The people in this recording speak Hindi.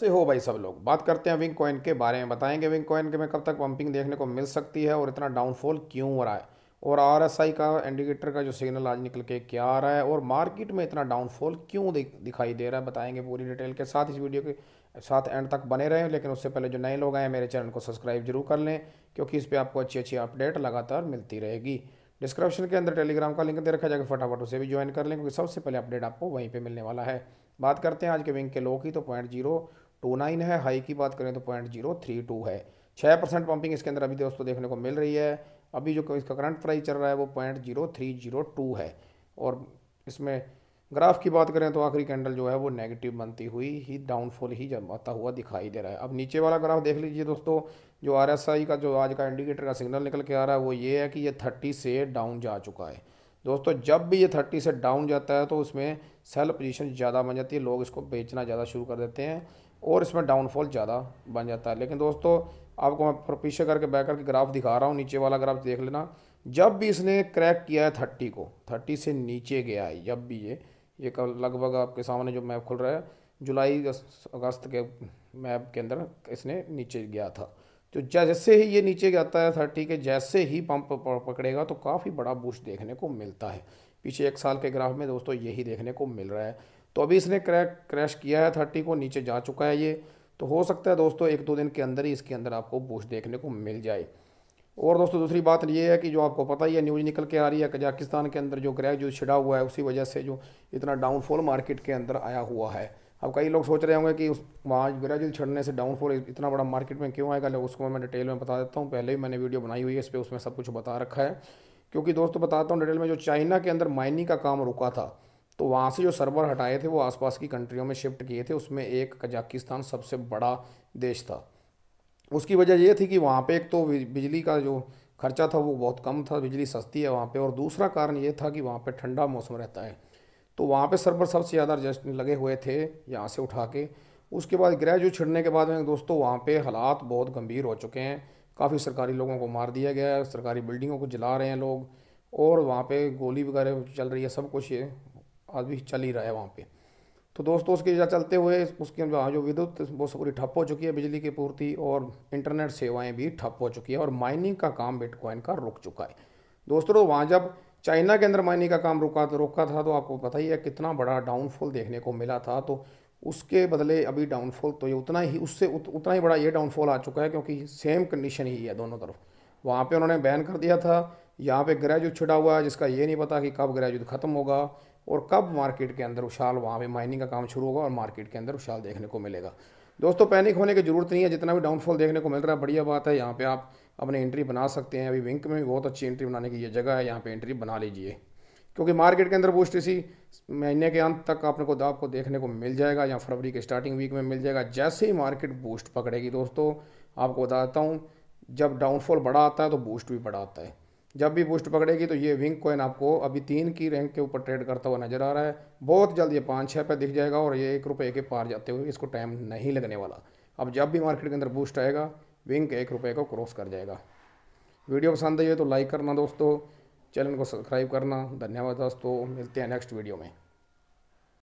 से हो भाई सब लोग बात करते हैं विंग कॉइन के बारे में बताएंगे विंग कॉइन के में कब तक पंपिंग देखने को मिल सकती है और इतना डाउनफॉल क्यों हो रहा है और आई का इंडिकेटर का जो सिग्नल आज निकल के क्या आ रहा है और मार्केट में इतना डाउनफॉल क्यों दिखाई दे रहा है बताएंगे पूरी डिटेल के साथ इस वीडियो के साथ एंड तक बने रहें लेकिन उससे पहले जो नए लोग आए मेरे चैनल को सब्सक्राइब जरूर कर लें क्योंकि इस पर आपको अच्छी अच्छी अपडेट लगातार मिलती रहेगी डिस्क्रिप्शन के अंदर टेलीग्राम का लिंक दे रखा जाएगा फटाफट उसे भी ज्वाइन कर लें क्योंकि सबसे पहले अपडेट आपको वहीं पर मिलने वाला है बात करते हैं आज के विंग के लो की तो पॉइंट जीरो टू नाइन है हाई की बात करें तो पॉइंट जीरो थ्री टू है छः परसेंट पंपिंग इसके अंदर अभी दोस्तों देखने को मिल रही है अभी जो इसका करंट प्राइस चल रहा है वो point zero three zero two है और इसमें ग्राफ की बात करें तो आखिरी कैंडल जो है वो नेगेटिव बनती हुई ही डाउनफॉल ही जमाता हुआ दिखाई दे रहा है अब नीचे वाला ग्राफ देख लीजिए दोस्तों जो आर का जो आज का इंडिकेटर का सिग्नल निकल के आ रहा है वो ये है कि ये थर्टी से डाउन जा चुका है दोस्तों जब भी ये थर्टी से डाउन जाता है तो उसमें सेल पोजीशन ज़्यादा बन जाती है लोग इसको बेचना ज़्यादा शुरू कर देते हैं और इसमें डाउनफॉल ज़्यादा बन जाता है लेकिन दोस्तों आपको मैं पीछे करके बैक करके ग्राफ दिखा रहा हूँ नीचे वाला ग्राफ देख लेना जब भी इसने क्रैक किया है थर्टी को थर्टी से नीचे गया है जब भी ये ये कल लगभग आपके सामने जो मैप खुल रहा है जुलाई अगस्त के मैप के अंदर इसने नीचे गया था तो जैसे ही ये नीचे जाता है थर्टी के जैसे ही पंप पकड़ेगा तो काफ़ी बड़ा बूस्ट देखने को मिलता है पीछे एक साल के ग्राफ में दोस्तों यही देखने को मिल रहा है तो अभी इसने क्रैक क्रैश किया है थर्टी को नीचे जा चुका है ये तो हो सकता है दोस्तों एक दो दिन के अंदर ही इसके अंदर आपको बूश देखने को मिल जाए और दोस्तों दूसरी बात ये है कि जो आपको पता ही है न्यूज़ निकल के आ रही है कजाकिस्तान के अंदर जो क्रैक जो छिड़ा हुआ है उसी वजह से जो इतना डाउनफॉल मार्केट के अंदर आया हुआ है अब कई लोग सोच रहे होंगे कि उस वहाँ ब्राज़ील छड़ने से डाउनफॉल इतना बड़ा मार्केट में क्यों आएगा लोग उसको मैं डिटेल में बता देता हूँ पहले ही मैंने वीडियो बनाई हुई है इस पर उसमें सब कुछ बता रखा है क्योंकि दोस्तों बताता हूँ डिटेल में जो चाइना के अंदर माइनिंग का काम रुका था तो वहाँ से जो सर्वर हटाए थे वो आसपास की कंट्रियों में शिफ्ट किए थे उसमें एक कजाकिस्तान सबसे बड़ा देश था उसकी वजह ये थी कि वहाँ पे एक तो बिजली का जो खर्चा था वो बहुत कम था बिजली सस्ती है वहाँ पे और दूसरा कारण ये था कि वहाँ पे ठंडा मौसम रहता है तो वहाँ पे सर्वर सबसे ज़्यादा जस्ट लगे हुए थे यहाँ से उठा के उसके बाद ग्रेजुएट छिड़ने के बाद में दोस्तों वहाँ पे हालात बहुत गंभीर हो चुके हैं काफ़ी सरकारी लोगों को मार दिया गया है सरकारी बिल्डिंगों को जला रहे हैं लोग और वहाँ पे गोली वगैरह चल रही है सब कुछ ये आज भी चल ही रहा है वहाँ पे तो दोस्तों उसके चलते हुए उसके वहाँ जो विद्युत वो पूरी ठप हो चुकी है बिजली की पूर्ति और इंटरनेट सेवाएं भी ठप हो चुकी है और माइनिंग का काम बिटकॉइन का रुक चुका है दोस्तों वहाँ जब चाइना के अंदर माइनिंग का काम रुका तो रोका था तो आपको पता ही है कितना बड़ा डाउनफॉल देखने को मिला था तो उसके बदले अभी डाउनफॉल तो ये उतना ही उससे उत, उतना ही बड़ा ये डाउनफॉल आ चुका है क्योंकि सेम कंडीशन ही है दोनों तरफ वहाँ पे उन्होंने बैन कर दिया था यहाँ पे ग्रेजुएट छिड़ा हुआ है जिसका ये नहीं पता कि कब ग्रेजुएट ख़त्म होगा और कब मार्केट के अंदर उछाल वहाँ पे माइनिंग का काम शुरू होगा और मार्केट के अंदर उछाल देखने को मिलेगा दोस्तों पैनिक होने की ज़रूरत नहीं है जितना भी डाउनफॉल देखने को मिल रहा है बढ़िया बात है यहाँ पर आप अपने एंट्री बना सकते हैं अभी विंक में भी बहुत अच्छी एंट्री बनाने की ये जगह है यहाँ पे एंट्री बना लीजिए क्योंकि मार्केट के अंदर बूस्ट इसी महीने के अंत तक आपने को आपको देखने को मिल जाएगा या फरवरी के स्टार्टिंग वीक में मिल जाएगा जैसे ही मार्केट बूस्ट पकड़ेगी दोस्तों आपको बताता हूँ जब डाउनफॉल बड़ा आता है तो बूस्ट भी बड़ा आता है जब भी बूस्ट पकड़ेगी तो ये विंग कॉइन आपको अभी तीन की रैंक के ऊपर ट्रेड करता हुआ नजर आ रहा है बहुत जल्द ये पाँच छः पे दिख जाएगा और ये एक रुपये के पार जाते हुए इसको टाइम नहीं लगने वाला अब जब भी मार्केट के अंदर बूस्ट आएगा विंक एक रुपये को क्रॉस कर जाएगा वीडियो पसंद आई है तो लाइक करना दोस्तों चैनल को सब्सक्राइब करना धन्यवाद दोस्तों मिलते हैं नेक्स्ट वीडियो में